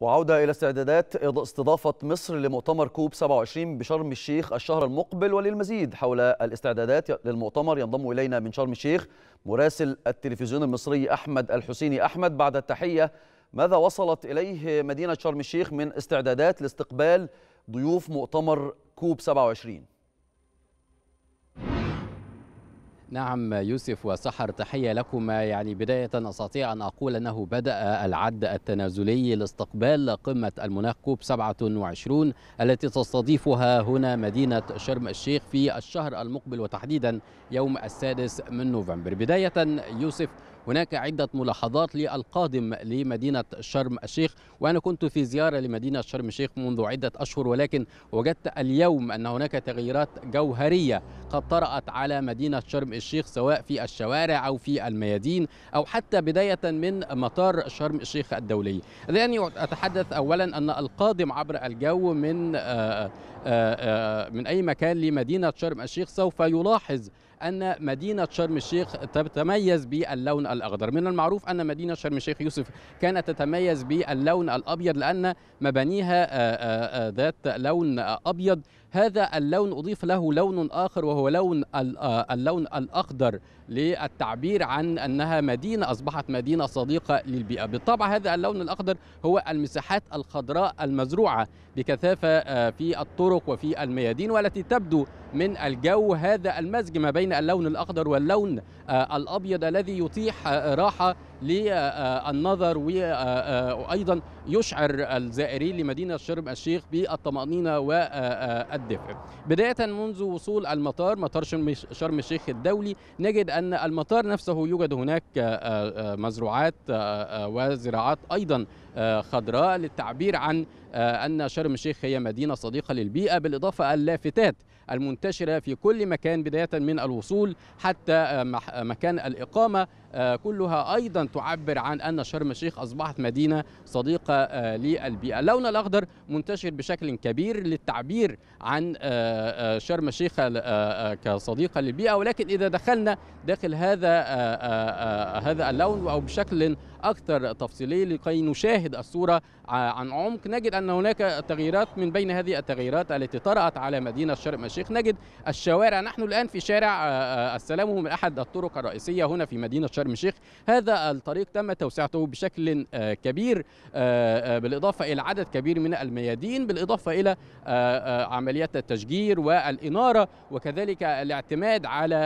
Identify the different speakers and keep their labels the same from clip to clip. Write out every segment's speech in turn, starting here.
Speaker 1: وعودة إلى استعدادات استضافة مصر لمؤتمر كوب 27 بشرم الشيخ الشهر المقبل وللمزيد حول الاستعدادات للمؤتمر ينضم إلينا من شرم الشيخ مراسل التلفزيون المصري أحمد الحسيني أحمد بعد التحية ماذا وصلت إليه مدينة شرم الشيخ من استعدادات لاستقبال ضيوف مؤتمر كوب 27 نعم يوسف وسحر تحية لكما يعني بداية أستطيع أن أقول أنه بدأ العد التنازلي لاستقبال قمة المناخ كوب 27 التي تستضيفها هنا مدينة شرم الشيخ في الشهر المقبل وتحديدا يوم السادس من نوفمبر بداية يوسف هناك عدة ملاحظات للقادم لمدينة شرم الشيخ وأنا كنت في زيارة لمدينة شرم الشيخ منذ عدة أشهر ولكن وجدت اليوم أن هناك تغييرات جوهرية قد طرأت على مدينة شرم الشيخ سواء في الشوارع أو في الميادين أو حتى بداية من مطار شرم الشيخ الدولي لأني أتحدث أولا أن القادم عبر الجو من آه، آه، آه، من أي مكان لمدينة شرم الشيخ سوف يلاحظ أن مدينة شرم الشيخ تتميز باللون الأخضر من المعروف أن مدينة شرم الشيخ يوسف كانت تتميز باللون الأبيض لأن مبانيها ذات لون أبيض هذا اللون أضيف له لون آخر وهو لون آه، اللون الأخضر للتعبير عن أنها مدينة أصبحت مدينة صديقة للبيئة بالطبع هذا اللون الأخضر هو المساحات الخضراء المزروعة بكثافة آه، في الطرق وفي الميادين والتي تبدو من الجو هذا المزج ما بين اللون الأخضر واللون آه، الأبيض الذي يتيح راحة للنظر وأيضا يشعر الزائرين لمدينة شرم الشيخ بالطمأنينة والدفء الدفء بداية منذ وصول المطار مطار شرم الشيخ الدولي نجد أن المطار نفسه يوجد هناك آه، آه، مزروعات آه، وزراعات أيضا خضراء للتعبير عن أن شرم الشيخ هي مدينة صديقة للبيئة بالإضافة اللافتات المنتشرة في كل مكان بداية من الوصول حتى مكان الإقامة آه، كلها أيضا تعبر عن أن شرم الشيخ أصبحت مدينة صديقة آه، للبيئة اللون الأخضر منتشر بشكل كبير للتعبير عن آه، شرم الشيخ كصديقة للبيئة ولكن إذا دخلنا داخل هذا هذا اللون أو بشكل أكثر تفصيلية لكي نشاهد الصورة عن عمق نجد أن هناك تغييرات من بين هذه التغييرات التي طرأت على مدينة شرم الشيخ نجد الشوارع نحن الآن في شارع السلام من أحد الطرق الرئيسية هنا في مدينة شرم شرم الشيخ هذا الطريق تم توسعته بشكل آه، كبير آه، آه، بالإضافة إلى عدد كبير من الميادين بالإضافة إلى عمليات التشجير والإنارة وكذلك الاعتماد على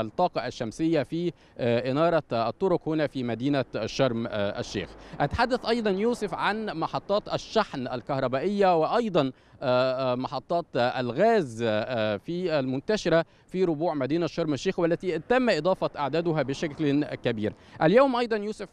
Speaker 1: الطاقة الشمسية في إنارة الطرق هنا في مدينة شرم الشيخ أتحدث أيضا يوسف عن محطات الشحن الكهربائية وأيضا آه، آه، محطات الغاز آه، في المنتشرة في ربوع مدينة شرم الشيخ والتي تم إضافة أعدادها بشكل كبير اليوم أيضا يوسف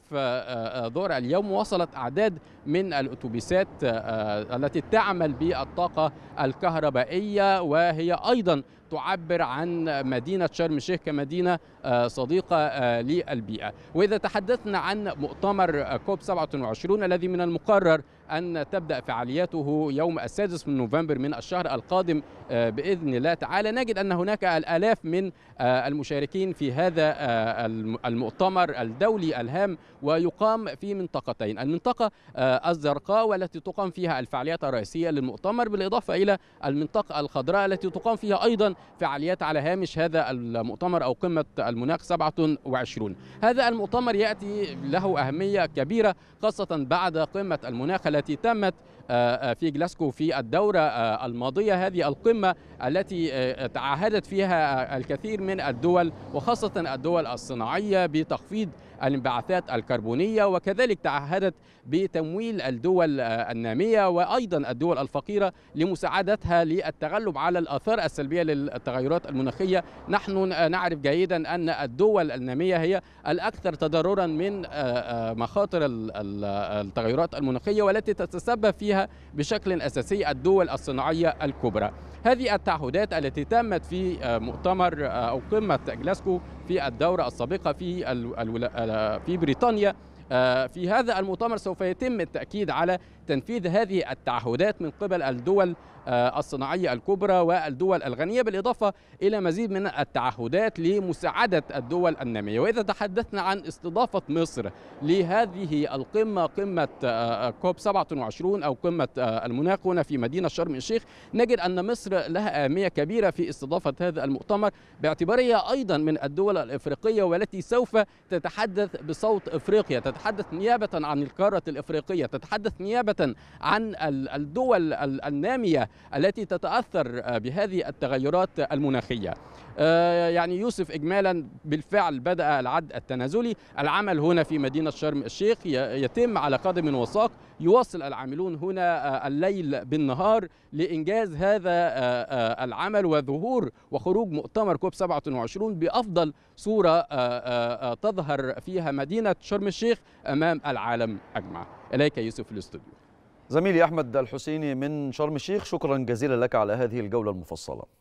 Speaker 1: دور اليوم وصلت أعداد من الأتوبيسات التي تعمل بالطاقة الكهربائية وهي أيضا تعبر عن مدينة شرم الشيخ كمدينة صديقة للبيئة وإذا تحدثنا عن مؤتمر كوب 27 الذي من المقرر أن تبدأ فعالياته يوم السادس من نوفمبر من الشهر القادم آه، بإذن الله تعالى نجد أن هناك الآلاف من آه، المشاركين في هذا آه، المؤتمر الدولي الهام ويقام في منطقتين المنطقة الزرقاء والتي تقام فيها الفعاليات الرئيسية للمؤتمر بالإضافة إلى المنطقة الخضراء التي تقام فيها أيضا فعاليات على هامش هذا المؤتمر أو قمة المناخ 27 هذا المؤتمر يأتي له أهمية كبيرة خاصة بعد قمة المناخ التي التي تمت آه، آه، في جلاسكو في الدورة آه، الماضية هذه القمة التي تعهدت فيها الكثير من الدول وخاصة الدول الصناعية بتخفيض الانبعاثات الكربونية وكذلك تعهدت بتمويل الدول النامية وأيضا الدول الفقيرة لمساعدتها للتغلب على الآثار السلبية للتغيرات المناخية نحن نعرف جيدا أن الدول النامية هي الأكثر تضررا من آه، آه، مخاطر التغيرات المناخية والتي تتسبب فيها بشكل أساسي الدول الصناعية الكبرى هذه التعهدات التي تمت في آه، مؤتمر أو قمة جلاسكو في الدورة السابقة في في بريطانيا آه، في هذا المؤتمر سوف يتم التأكيد على تنفيذ هذه التعهدات من قبل الدول آه، الصناعية الكبرى والدول الغنية بالإضافة إلى مزيد من التعهدات لمساعدة الدول النامية وإذا تحدثنا عن استضافة مصر لهذه القمة قمة آه، آه، كوب 27 أو قمة المناخ هنا في مدينة شرم الشيخ نجد أن مصر لها أهمية كبيرة في استضافة هذا المؤتمر باعتبارها أيضا من الدول الإفريقية والتي سوف تتحدث بصوت إفريقيا تتحدث نيابة عن القارة الإفريقية تتحدث نيابة عن الدول النامية التي تتأثر آه، بهذه التغيرات المناخية آه، يعني يوسف إجمالا بالفعل بدأ العد التنازلي العمل هنا في مدينة شرم الشيخ يتم على قدم وساق يواصل العاملون هنا آه، الليل بالنهار لإنجاز هذا العمل وظهور وخروج مؤتمر كوب 27 بأفضل صورة تظهر فيها مدينة شرم الشيخ أمام العالم أجمع إليك يوسف الاستوديو زميلي أحمد الحسيني من شرم الشيخ شكرا جزيلا لك على هذه الجولة المفصلة